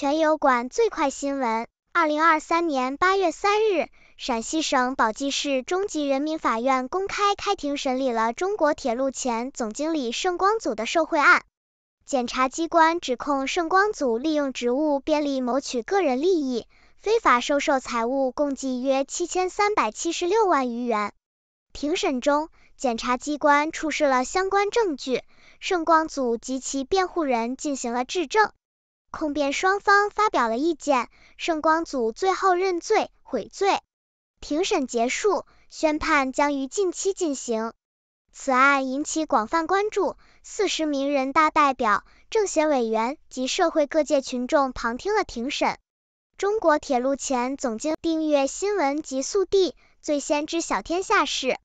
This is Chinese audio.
全有馆最快新闻，二零二三年八月三日，陕西省宝鸡市中级人民法院公开开庭审理了中国铁路前总经理盛光祖的受贿案。检察机关指控盛光祖利用职务便利谋取个人利益，非法收受财物共计约七千三百七十六万余元。庭审中，检察机关出示了相关证据，盛光祖及其辩护人进行了质证。控辩双方发表了意见，盛光祖最后认罪悔罪。庭审结束，宣判将于近期进行。此案引起广泛关注，四十名人大代表、政协委员及社会各界群众旁听了庭审。中国铁路前总经。订阅新闻极速递，最先知晓天下事。